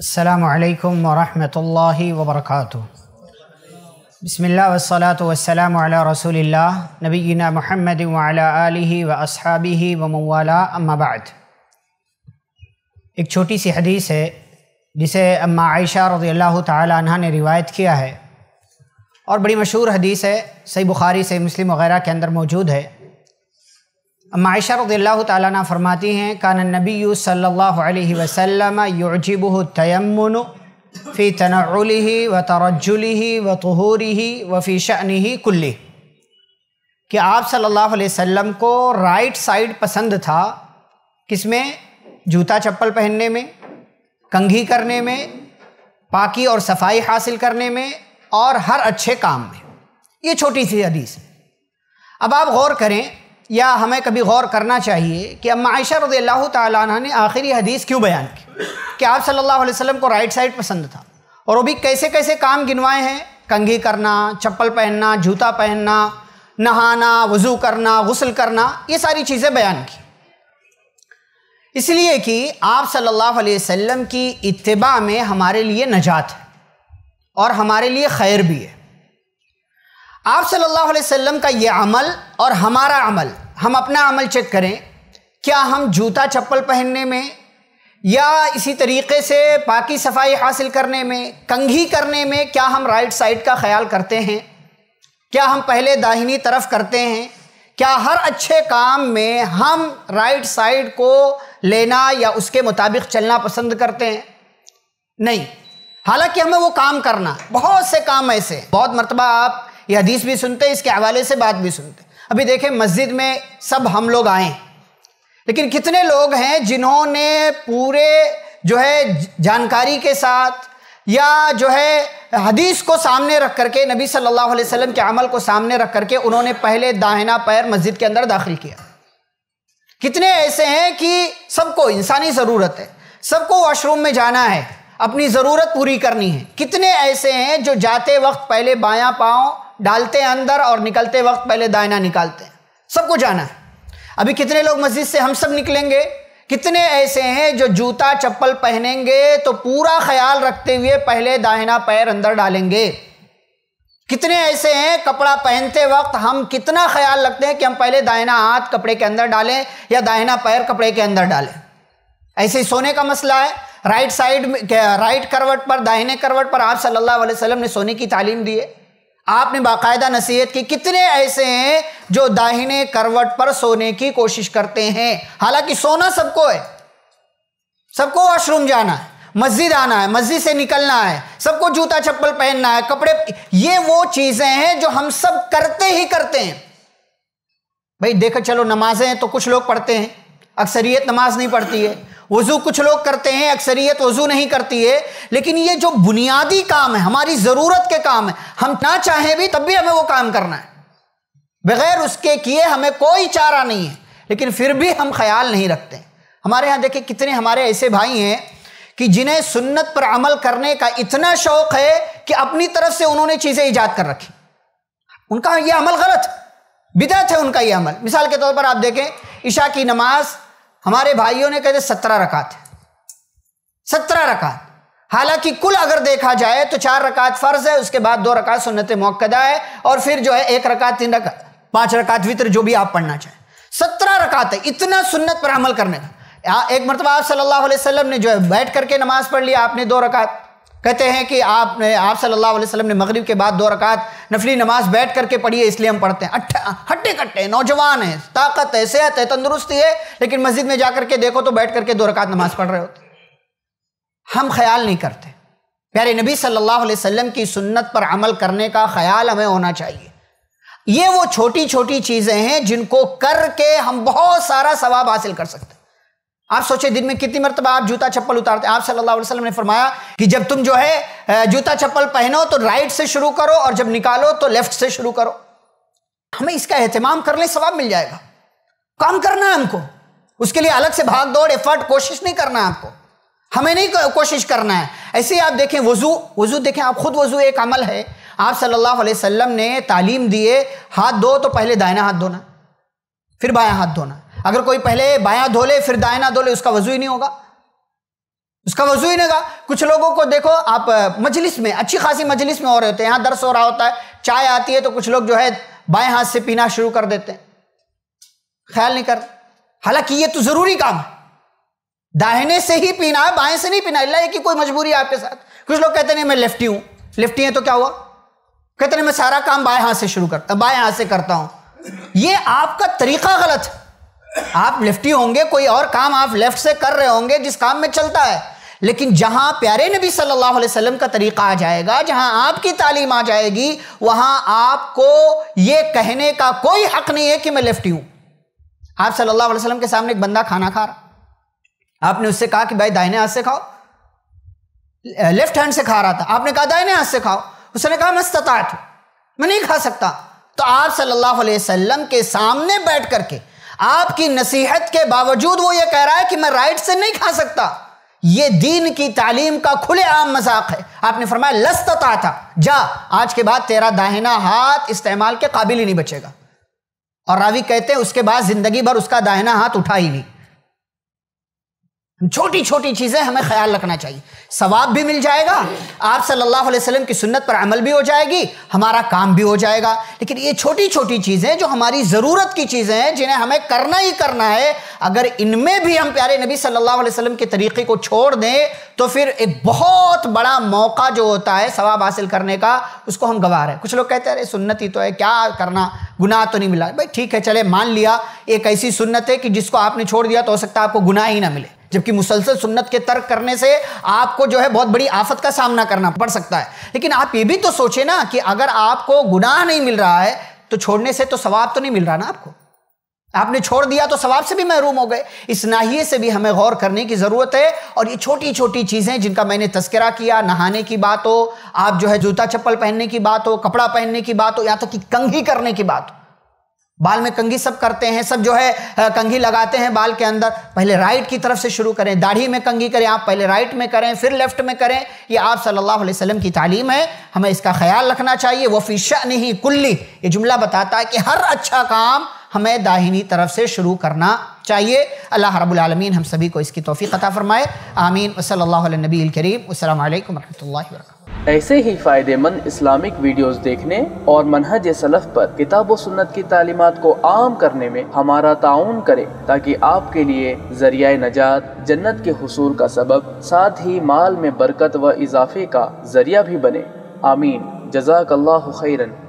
अल्लाम वरहमल वबरक बसमिल्ल वसलात वसलाम रसूल नबीना महमद वाली व असहाबी व أما بعد एक छोटी सी हदीस है जिसे अम्मा आयशा रज़ी अल्लाह तह ने रिवायत किया है और बड़ी मशहूर हदीस है सही बुखारी से मुस्लिम वगैरह के अंदर मौजूद है मायशा रदील्ला ताली फरमाती हैं कान नबी सल्ला वसम यजब तयमन फ़ी तनउल व तरजुल व तहूरी व फ़ी शनि कुल्ली कि आप सल्लल्लाहु अलैहि को राइट साइड पसंद था किस में जूता चप्पल पहनने में कंघी करने में पाकि और सफाई हासिल करने में और हर अच्छे काम में ये छोटी सी हदीस अब आप गौर करें या हमें कभी गौर करना चाहिए कि अब आयशा रज़ी अल्लाह तह ने आखिरी हदीस क्यों बयान की कि आप सल्लल्लाहु अलैहि वसल्लम को राइट साइड पसंद था और वो भी कैसे कैसे काम गिनवाए हैं कंघी करना चप्पल पहनना जूता पहनना नहाना वज़ू करना गसल करना ये सारी चीज़ें बयान की इसलिए कि आप सल्ला वसम की इतबा में हमारे लिए नजात है और हमारे लिए खैर भी है आप सल्लल्लाहु अलैहि वसल्लम का ये अमल और हमारा अमल हम अपना अमल चेक करें क्या हम जूता चप्पल पहनने में या इसी तरीके से पाकि सफाई हासिल करने में कंघी करने में क्या हम राइट साइड का ख्याल करते हैं क्या हम पहले दाहिनी तरफ करते हैं क्या हर अच्छे काम में हम राइट साइड को लेना या उसके मुताबिक चलना पसंद करते हैं नहीं हालांकि हमें वो काम करना बहुत से काम ऐसे बहुत मरतबा आप ये हदीस भी सुनते हैं इसके हवाले से बात भी सुनते अभी देखें मस्जिद में सब हम लोग आए लेकिन कितने लोग हैं जिन्होंने पूरे जो है जानकारी के साथ या जो है हदीस को सामने रख करके नबी सल्लल्लाहु अलैहि वसल्लम के अमल को सामने रख करके उन्होंने पहले दाहिना पैर मस्जिद के अंदर दाखिल किया कितने ऐसे हैं कि सबको इंसानी ज़रूरत है सबको वॉशरूम में जाना है अपनी ज़रूरत पूरी करनी है कितने ऐसे हैं जो जाते वक्त पहले बायां पाँव डालते हैं अंदर और निकलते वक्त पहले दायना निकालते हैं सबको जाना है अभी कितने लोग मस्जिद से हम सब निकलेंगे कितने ऐसे हैं जो जूता चप्पल पहनेंगे तो पूरा ख्याल रखते हुए पहले दाहिना पैर अंदर डालेंगे कितने ऐसे हैं कपड़ा पहनते वक्त हम कितना ख्याल रखते हैं कि हम पहले दाहिना हाथ कपड़े के अंदर डालें या दाहिना पैर कपड़े के अंदर डालें ऐसे ही सोने का मसला है राइट साइड राइट करवट पर दाहिने करवट पर आप सल्लल्लाहु अलैहि वसल्लम ने सोने की तालीम दी है आपने बाकायदा नसीहत की कितने ऐसे हैं जो दाहिने करवट पर सोने की कोशिश करते हैं हालांकि सोना सबको है सबको वॉशरूम जाना है मस्जिद आना है मस्जिद से निकलना है सबको जूता चप्पल पहनना है कपड़े ये वो चीजें हैं जो हम सब करते ही करते हैं भाई देखो चलो नमाजें हैं तो कुछ लोग पढ़ते हैं अक्सरियत नमाज नहीं पढ़ती है वजू कुछ लोग करते हैं अक्सरियत वजू नहीं करती है लेकिन ये जो बुनियादी काम है हमारी ज़रूरत के काम है हम ना चाहें भी तब भी हमें वो काम करना है बगैर उसके किए हमें कोई चारा नहीं है लेकिन फिर भी हम ख्याल नहीं रखते हमारे यहाँ देखिए कितने हमारे ऐसे भाई हैं कि जिन्हें सुन्नत पर अमल करने का इतना शौक़ है कि अपनी तरफ से उन्होंने चीज़ें ईजाद कर रखी उनका यह अमल गलत बिदत है उनका यह अमल मिसाल के तौर पर आप देखें ईशा की नमाज़ हमारे भाइयों ने कहते सत्रह रकात सत्रह रकात हालांकि कुल अगर देखा जाए तो चार रकात फर्ज है उसके बाद दो रकात सुन्नत मौकदा है और फिर जो है एक रकात तीन रकात पांच रकात वितर जो भी आप पढ़ना चाहें सत्रह रकात है इतना सुन्नत पर अमल करने का एक मरतबा आप सल्लल्लाहु अलैहि वसल्लम ने जो है बैठ करके नमाज पढ़ लिया आपने दो रकात कहते हैं कि आप आप सल्लल्लाहु अलैहि वसल्लम ने मगरिब के बाद दो रकात नफली नमाज बैठ करके पढ़ी है इसलिए हम पढ़ते हैं हट्टे कट्टे नौजवान हैं ताकत है सेहत है तंदुरुस्ती है लेकिन मस्जिद में जा करके देखो तो बैठ करके दो रकात नमाज पढ़ रहे होते हम ख्याल नहीं करते प्यारे नबी सल्लल्लाहु अलैहि वसल्लम की सुन्नत पर अमल करने का ख्याल हमें होना चाहिए ये वो छोटी छोटी चीज़ें हैं जिनको करके हम बहुत सारा सवाब हासिल कर सकते हैं आप सोचे दिन में कितनी मरतबा आप जूता चप्पल उतारते आप सल्लल्लाहु अलैहि वसल्लम ने फरमाया कि जब तुम जो है जूता चप्पल पहनो तो राइट से शुरू करो और जब निकालो तो लेफ्ट से शुरू करो हमें इसका एहतमाम कर ले सवाब मिल जाएगा काम करना है हमको उसके लिए अलग से भाग दौड़ एफर्ट कोशिश नहीं करना है आपको हमें नहीं कोशिश करना है ऐसे ही आप देखें वजू वजू देखें आप खुद वजू एक अमल है आप सल्लल्लाहु अलैहि वसल्लम ने तालीम दिए हाथ धो तो पहले दायना हाथ धोना फिर बाया हाथ धोना अगर कोई पहले बाया धो ले फिर दायना धो ले उसका वजू ही नहीं होगा उसका वजू ही नहीं होगा कुछ लोगों को देखो आप मजलिस में अच्छी खासी मजलिस में हो रहे होते हैं यहाँ दर्श हो रहा होता है चाय आती है तो कुछ लोग जो है बाएं हाथ से पीना शुरू कर देते हैं ख्याल नहीं कर हालांकि ये तो जरूरी काम है दाहिने से ही पीना है बाएं से नहीं पीना है कि कोई मजबूरी है आपके साथ कुछ लोग कहते नहीं मैं लेफ्टी हूं लेफ्टी है तो क्या हुआ कहते नहीं मैं सारा काम बाएं हाथ से शुरू करता बाएं हाथ से करता हूं ये आपका तरीका गलत है आप लेफ्टी होंगे कोई और काम आप लेफ्ट से कर रहे होंगे जिस काम में चलता है लेकिन जहां प्यारे नबी सल्लल्लाहु अलैहि वसल्लम का तरीका आ जाएगा जहां आपकी तालीम आ जाएगी वहां आपको यह कहने का कोई हक नहीं है कि मैं लेफ्टी हूं आप सल्लल्लाहु अलैहि वसल्लम के सामने एक बंदा खाना खा रहा आपने उससे कहा कि भाई दाहिने हाथ से खाओ लेफ्ट हैंड से खा रहा था आपने कहा दाहिने हाथ से खाओ उसने कहा मैं सतात मैं नहीं खा सकता तो आप सल्लल्लाहु अलैहि वसल्लम के सामने बैठ करके आपकी नसीहत के बावजूद वो ये कह रहा है कि मैं राइट से नहीं खा सकता ये दीन की तालीम का खुले आम मजाक है आपने फरमाया लस्तता था जा आज के बाद तेरा दाहिना हाथ इस्तेमाल के काबिल ही नहीं बचेगा और रावी कहते हैं उसके बाद जिंदगी भर उसका दाहिना हाथ उठा ही नहीं छोटी छोटी चीज़ें हमें ख्याल रखना चाहिए सवाब भी मिल जाएगा आप सल्लल्लाहु अलैहि वसल्लम की सुन्नत पर अमल भी हो जाएगी हमारा काम भी हो जाएगा लेकिन ये छोटी छोटी चीज़ें जो हमारी ज़रूरत की चीज़ें हैं जिन्हें हमें करना ही करना है अगर इनमें भी हम प्यारे नबी सल्लल्लाहु अलैहि वसल्लम के तरीक़े को छोड़ दें तो फिर एक बहुत बड़ा मौका जो होता है सवाब हासिल करने का उसको हम गवा रहे हैं कुछ लोग कहते हैं अरे सुन्नत ही तो है क्या करना गुनाह तो नहीं मिला भाई ठीक है चले मान लिया एक ऐसी सुन्नत है कि जिसको आपने छोड़ दिया तो हो सकता है आपको गुनाह ही ना मिले जबकि मुसलसल सुन्नत के तर्क करने से आपको जो है बहुत बड़ी आफत का सामना करना पड़ सकता है लेकिन आप ये भी तो सोचे ना कि अगर आपको गुनाह नहीं मिल रहा है तो छोड़ने से तो सवाब तो नहीं मिल रहा ना आपको आपने छोड़ दिया तो सवाब से भी महरूम हो गए इस नाहिए से भी हमें गौर करने की ज़रूरत है और ये छोटी छोटी चीज़ें जिनका मैंने तस्करा किया नहाने की बात हो आप जो है जूता चप्पल पहनने की बात हो कपड़ा पहनने की बात हो या तो कि कंघी करने की बात हो बाल में कंघी सब करते हैं सब जो है कंघी लगाते हैं बाल के अंदर पहले राइट की तरफ से शुरू करें दाढ़ी में कंघी करें आप पहले राइट में करें फिर लेफ्ट में करें ये आप सल्लल्लाहु अलैहि वसल्लम की तालीम है हमें इसका ख्याल रखना चाहिए वफ़ी शाह नहीं कुल्ली ये जुमला बताता है कि हर अच्छा काम हमें दाहिनी तरफ से शुरू करना चाहिए अल्लाह रब्बुल आलमीन हम सभी को इसकी तोफ़ी अता फ़रमाए आमीन वसल नबी करीम अल्लाम वरहमल वर्क ऐसे ही फ़ायदेमंद इस्लामिक वीडियोस देखने और मनहज सलफ़ पर किताब व सुन्नत की तालीमत को आम करने में हमारा ताउन करें ताकि आपके लिए जरिया नजात जन्नत के हसूल का सबब साथ ही माल में बरकत व इजाफे का जरिया भी बने आमीन जजाक खैरन